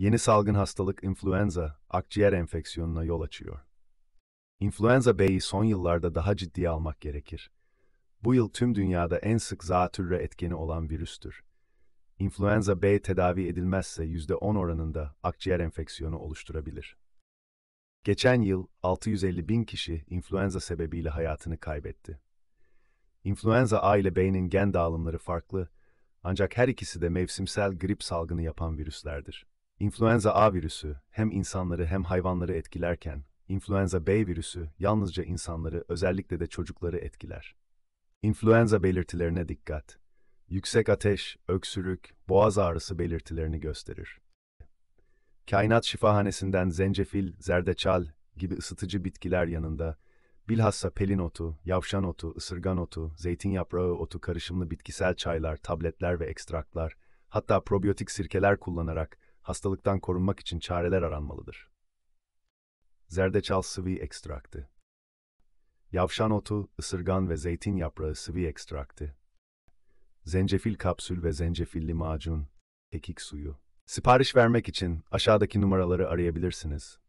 Yeni salgın hastalık influenza, akciğer enfeksiyonuna yol açıyor. Influenza B'yi son yıllarda daha ciddiye almak gerekir. Bu yıl tüm dünyada en sık zatürre etkeni olan virüstür. Influenza B tedavi edilmezse %10 oranında akciğer enfeksiyonu oluşturabilir. Geçen yıl 650 bin kişi influenza sebebiyle hayatını kaybetti. Influenza A ile B'nin gen dağılımları farklı, ancak her ikisi de mevsimsel grip salgını yapan virüslerdir. İnfluenza A virüsü hem insanları hem hayvanları etkilerken, influenza B virüsü yalnızca insanları, özellikle de çocukları etkiler. İnfluenza belirtilerine dikkat. Yüksek ateş, öksürük, boğaz ağrısı belirtilerini gösterir. Kainat şifahanesinden zencefil, zerdeçal gibi ısıtıcı bitkiler yanında, bilhassa pelin otu, yavşan otu, ısırgan otu, zeytin yaprağı otu karışımlı bitkisel çaylar, tabletler ve ekstraklar, hatta probiyotik sirkeler kullanarak hastalıktan korunmak için çareler aranmalıdır. Zerdeçal sıvı ekstraktı. Yavşan otu, ısırgan ve zeytin yaprağı sıvı ekstraktı. Zencefil kapsül ve zencefilli macun, kekik suyu. Sipariş vermek için aşağıdaki numaraları arayabilirsiniz.